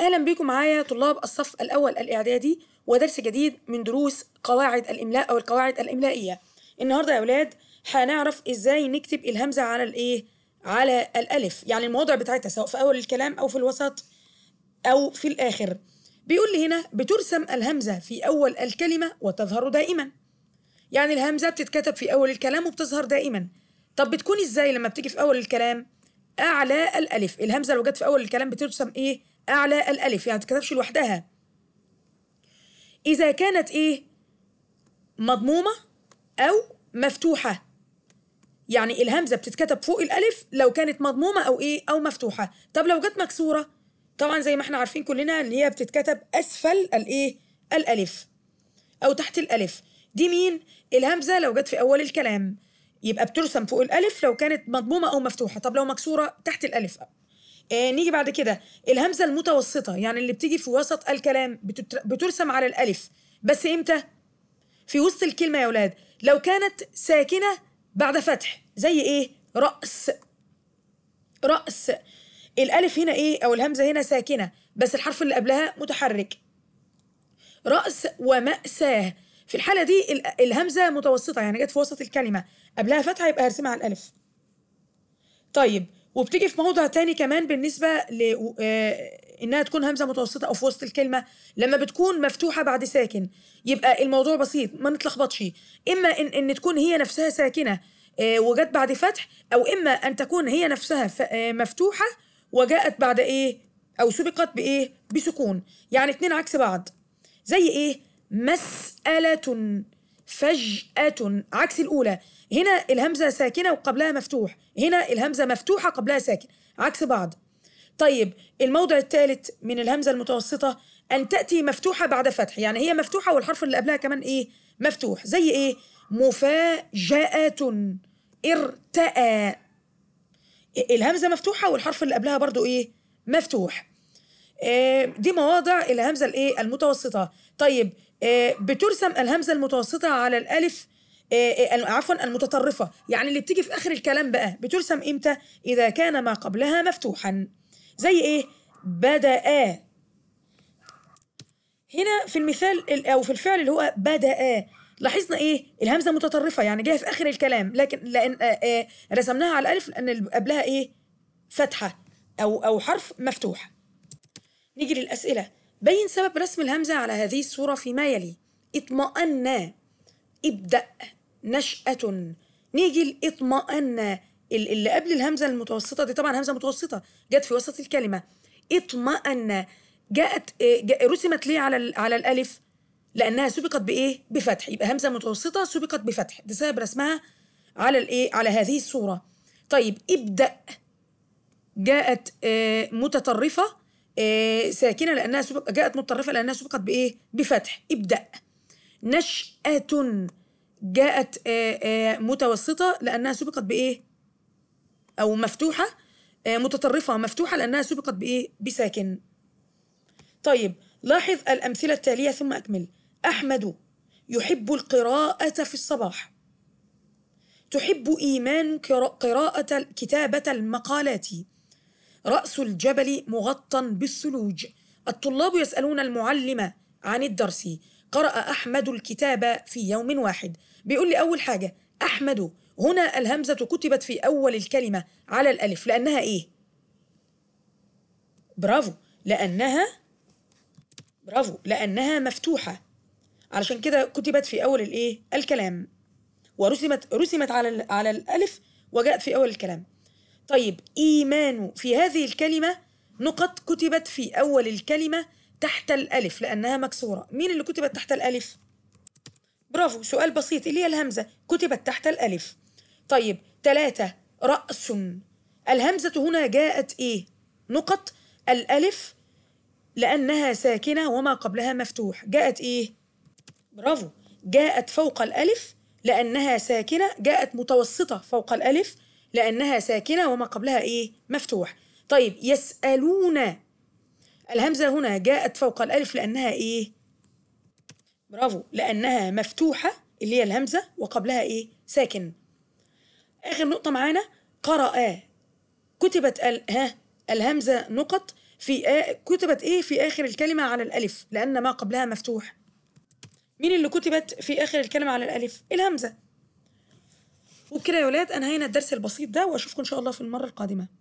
أهلا بكم معايا طلاب الصف الأول الإعدادي ودرس جديد من دروس قواعد الإملاء أو القواعد الإملائية النهاردة يا أولاد هنعرف إزاي نكتب الهمزة على الإيه؟ على الألف يعني المواضع بتاعتها سواء في أول الكلام أو في الوسط أو في الآخر بيقول لي هنا بترسم الهمزة في أول الكلمة وتظهر دائما يعني الهمزة بتتكتب في أول الكلام وبتظهر دائما طب بتكون إزاي لما بتيجي في أول الكلام؟ أعلى الألف الهمزة لو جت في أول الكلام بترسم إيه؟ أعلى الألف يعني تتكتبش لوحدها إذا كانت إيه مضمومة أو مفتوحة يعني الهمزة بتتكتب فوق الألف لو كانت مضمومة أو إيه أو مفتوحة طب لو جت مكسورة طبعا زي ما احنا عارفين كلنا ان هي بتتكتب اسفل الايه الالف او تحت الالف دي مين الهمزه لو جت في اول الكلام يبقى بترسم فوق الالف لو كانت مضمومه او مفتوحه طب لو مكسوره تحت الالف آه نيجي بعد كده الهمزه المتوسطه يعني اللي بتيجي في وسط الكلام بترسم على الالف بس امتى في وسط الكلمه يا اولاد لو كانت ساكنه بعد فتح زي ايه راس راس الالف هنا ايه او الهمزه هنا ساكنه بس الحرف اللي قبلها متحرك راس وماساه في الحاله دي الهمزه متوسطه يعني جت في وسط الكلمه قبلها فتحه يبقى هرسمها على الالف طيب وبتيجي في موضع تاني كمان بالنسبة ل آه، إنها تكون همزة متوسطة أو في وسط الكلمة لما بتكون مفتوحة بعد ساكن يبقى الموضوع بسيط ما نتلخبطش إما إن, إن تكون هي نفسها ساكنة آه، وجت بعد فتح أو إما أن تكون هي نفسها آه، مفتوحة وجاءت بعد إيه أو سبقت بإيه بسكون يعني اتنين عكس بعض زي إيه مسألة فجأة عكس الأولى هنا الهمزة ساكنة وقبلها مفتوح هنا الهمزة مفتوحة قبلها ساكن عكس بعض طيب الموضع الثالث من الهمزة المتوسطة أن تأتي مفتوحة بعد فتح يعني هي مفتوحة والحرف اللي قبلها كمان إيه مفتوح زي إيه مفاجأة ارتأى الهمزة مفتوحة والحرف اللي قبلها برضو إيه مفتوح آه دي مواضع الهمزة الإيه المتوسطة طيب آه بترسم الهمزة المتوسطة على الألف إيه، إيه، عفوا المتطرفة يعني اللي بتيجي في آخر الكلام بقى بترسم إمتى إذا كان ما قبلها مفتوحا زي إيه بدأ هنا في المثال أو في الفعل اللي هو بدأ لاحظنا ايه الهمزه متطرفه يعني جايه في اخر الكلام لكن لان آه، آه، رسمناها على الالف لان قبلها ايه فتحه او او حرف مفتوح نيجي للاسئله بين سبب رسم الهمزه على هذه الصوره فيما يلي اطمأنا ابدأ نشأة نيجي الإطمأن اللي قبل الهمزة المتوسطة دي طبعا همزة متوسطة جت في وسط الكلمة اطمأن جاءت آه، رسمت ليه على على الألف؟ لأنها سبقت بإيه؟ بفتح يبقى همزة متوسطة سبقت بفتح ده سبب رسمها على الإيه؟ على هذه الصورة طيب ابدأ جاءت آه، متطرفة آه، ساكنة لأنها سبق جاءت متطرفة لأنها سبقت بإيه؟ بفتح ابدأ نشأة جاءت آه، آه، متوسطة لأنها سبقت بإيه؟ أو مفتوحة آه، متطرفة مفتوحة لأنها سبقت بإيه؟ بساكن طيب لاحظ الأمثلة التالية ثم أكمل أحمد يحب القراءة في الصباح تحب إيمان قراءة كتابة المقالات رأس الجبل مغطى بالثلوج الطلاب يسألون المعلم عن الدرس قرأ أحمد الكتاب في يوم واحد بيقول لي أول حاجة أحمد هنا الهمزة كتبت في أول الكلمة على الألف لأنها إيه؟ برافو لأنها برافو لأنها مفتوحة علشان كده كتبت في أول الإيه؟ الكلام ورسمت رسمت على على الألف وجاءت في أول الكلام طيب إيمان في هذه الكلمة نقط كتبت في أول الكلمة تحت الألف لأنها مكسورة مين اللي كتبت تحت الألف؟ برافو سؤال بسيط اللي هي الهمزة كتبت تحت الألف طيب ثلاثة رأس الهمزة هنا جاءت إيه؟ نقط الألف لأنها ساكنة وما قبلها مفتوح جاءت إيه؟ برافو جاءت فوق الألف لأنها ساكنة جاءت متوسطة فوق الألف لأنها ساكنة وما قبلها إيه؟ مفتوح طيب يسألون الهمزة هنا جاءت فوق الألف لأنها إيه؟ برافو لأنها مفتوحة اللي هي الهمزة وقبلها إيه؟ ساكن آخر نقطة معانا قرأ كتبت ال... ها الهمزة نقط في آ... كتبت إيه في آخر الكلمة على الألف لأن ما قبلها مفتوح مين اللي كتبت في آخر الكلمة على الألف؟ الهمزة وبكده يا ولاد أنهينا الدرس البسيط ده وأشوفكم إن شاء الله في المرة القادمة